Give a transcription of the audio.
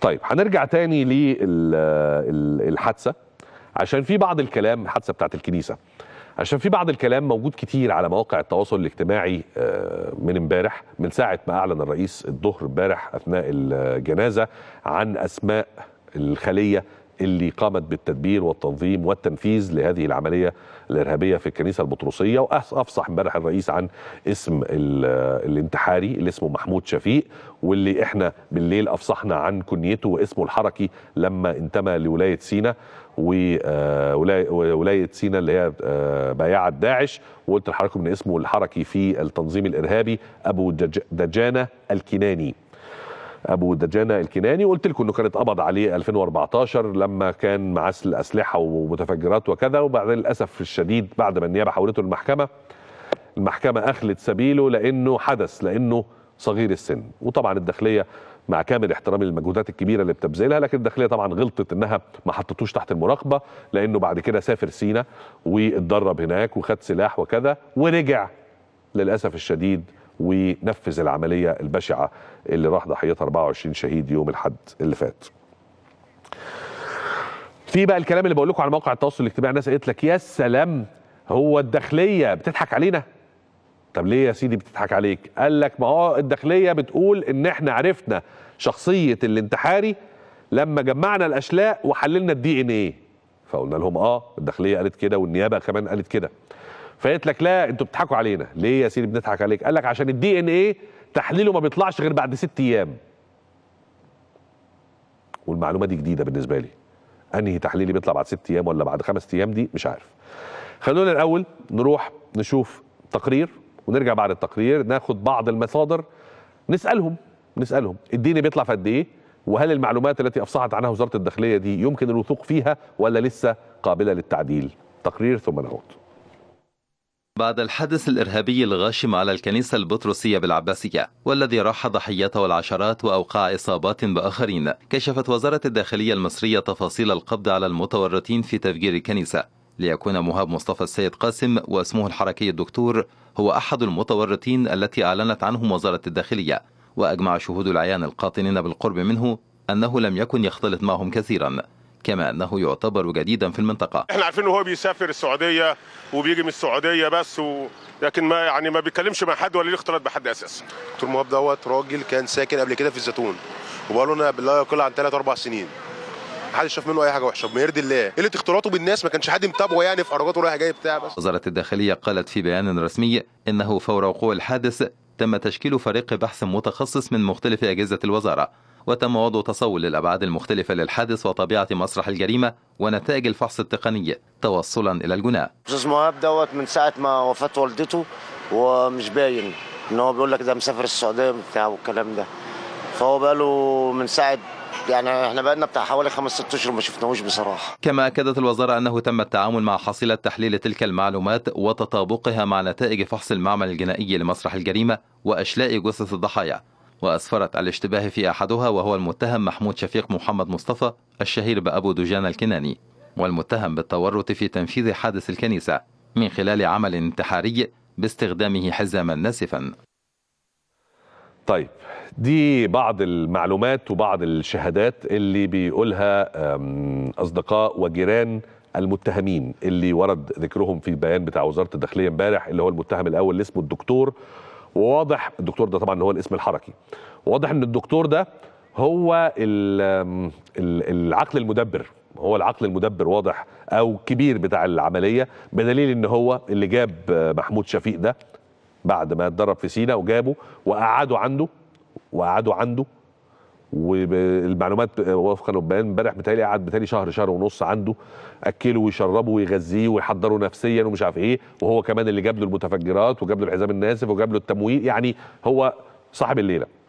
طيب هنرجع تاني للحادثه عشان في بعض الكلام الحادثه بتاعت الكنيسه عشان في بعض الكلام موجود كتير على مواقع التواصل الاجتماعي آه، من امبارح من ساعه ما اعلن الرئيس الظهر امبارح اثناء الجنازه عن اسماء الخليه اللي قامت بالتدبير والتنظيم والتنفيذ لهذه العملية الإرهابية في الكنيسة البطرسية وأفصح امبارح الرئيس عن اسم الانتحاري اللي اسمه محمود شفيق واللي احنا بالليل أفصحنا عن كنيته واسمه الحركي لما انتمى لولاية سينا وولايه آه، سينا اللي هي آه، بايعت داعش وقلت لحضراتكم ان اسمه الحركي في التنظيم الارهابي ابو دجانه الكناني ابو دجانه الكناني وقلت لكم انه كانت قبض عليه 2014 لما كان معسل اسلحه ومتفجرات وكذا وبعدين للاسف الشديد بعد ما النيابه حولته للمحكمه المحكمه اخلت سبيله لانه حدث لانه صغير السن وطبعا الداخليه مع كامل احترامي للمجهودات الكبيره اللي بتبذلها لكن الداخليه طبعا غلطت انها ما حطتوش تحت المراقبه لانه بعد كده سافر سينا واتدرب هناك وخد سلاح وكذا ورجع للاسف الشديد ونفذ العملية البشعة اللي راح ضحيتها 24 شهيد يوم الحد اللي فات في بقى الكلام اللي بقول لكم على موقع التواصل الاجتماعي الناس قالت لك يا سلام هو الداخليه بتضحك علينا طب ليه يا سيدي بتضحك عليك قال لك ما هو الداخليه بتقول ان احنا عرفنا شخصيه الانتحاري لما جمعنا الاشلاء وحللنا الدي ان ايه فقلنا لهم اه الداخليه قالت كده والنيابه كمان قالت كده فقالت لك لا انتوا بتضحكوا علينا ليه يا سيدي بنضحك عليك قال لك عشان الدي ان ايه تحليله ما بيطلعش غير بعد ست ايام والمعلومه دي جديده بالنسبه لي انهي تحليلي بيطلع بعد ست ايام ولا بعد خمس ايام دي مش عارف خلونا الاول نروح نشوف تقرير ونرجع بعد التقرير ناخد بعض المصادر نسالهم نسالهم الدين بيطلع في قد ايه وهل المعلومات التي افصحت عنها وزاره الداخليه دي يمكن الوثوق فيها ولا لسه قابله للتعديل تقرير ثم نعود بعد الحدث الإرهابي الغاشم على الكنيسة البطرسية بالعباسية والذي راح ضحيته العشرات وأوقع إصابات بآخرين كشفت وزارة الداخلية المصرية تفاصيل القبض على المتورطين في تفجير الكنيسة ليكون مهاب مصطفى السيد قاسم واسمه الحركي الدكتور هو أحد المتورطين التي أعلنت عنهم وزارة الداخلية وأجمع شهود العيان القاطنين بالقرب منه أنه لم يكن يختلط معهم كثيراً كما أنه يعتبر جديدا في المنطقة احنا عارفين هو بيسافر السعودية وبيجي من السعودية بس و... لكن ما يعني ما بيتكلمش مع حد ولا ليه اختلاط بحد اساسا دكتور مهاب دوت راجل كان ساكن قبل كده في الزيتون وبقاله لنا بالله يقل عن ثلاث اربع سنين حدش شاف منه اي حاجه وحشه بمرد يرضي الله قله اختلاطه بالناس ما كانش حد متابعه يعني في حركاته رايح جاي بتاع بس وزاره الداخليه قالت في بيان رسمي انه فور وقوع الحادث تم تشكيل فريق بحث متخصص من مختلف أجهزة الوزارة وتم وضع تصور للأبعاد المختلفة للحادث وطبيعة مسرح الجريمة ونتائج الفحص التقني توصلا إلى الجناة أستاذ مهاب دوت من ساعة ما وفاة والدته ومش باين إن هو بيقول لك ده مسافر السعودية وبتاع والكلام ده فهو بقاله من ساعة يعني احنا بقالنا بتاع حوالي خمس ست اشهر ما شفناهوش بصراحه كما اكدت الوزاره انه تم التعامل مع حصيله تحليل تلك المعلومات وتطابقها مع نتائج فحص المعمل الجنائي لمسرح الجريمه واشلاء جثث الضحايا وأسفرت الاشتباه في أحدها وهو المتهم محمود شفيق محمد مصطفى الشهير بأبو دجان الكناني والمتهم بالتورط في تنفيذ حادث الكنيسة من خلال عمل انتحاري باستخدامه حزاما ناسفا طيب دي بعض المعلومات وبعض الشهادات اللي بيقولها أصدقاء وجيران المتهمين اللي ورد ذكرهم في بيان بتاع وزارة الداخلية امبارح اللي هو المتهم الأول اللي اسمه الدكتور وواضح الدكتور ده طبعا هو الاسم الحركي واضح ان الدكتور ده هو العقل المدبر هو العقل المدبر واضح او كبير بتاع العمليه بدليل ان هو اللي جاب آه، محمود شفيق ده بعد ما اتدرب في سينا وجابه وقعدوا عنده وقعدوا عنده والمعلومات وفقا للبيان امبارح بتالي قعد بتالي شهر شهر ونص عنده اكله ويشربه ويغذيه ويحضره نفسيا ومش عارف ايه وهو كمان اللي جاب له المتفجرات وجاب له الحزام الناسف وجاب له التمويل يعني هو صاحب الليله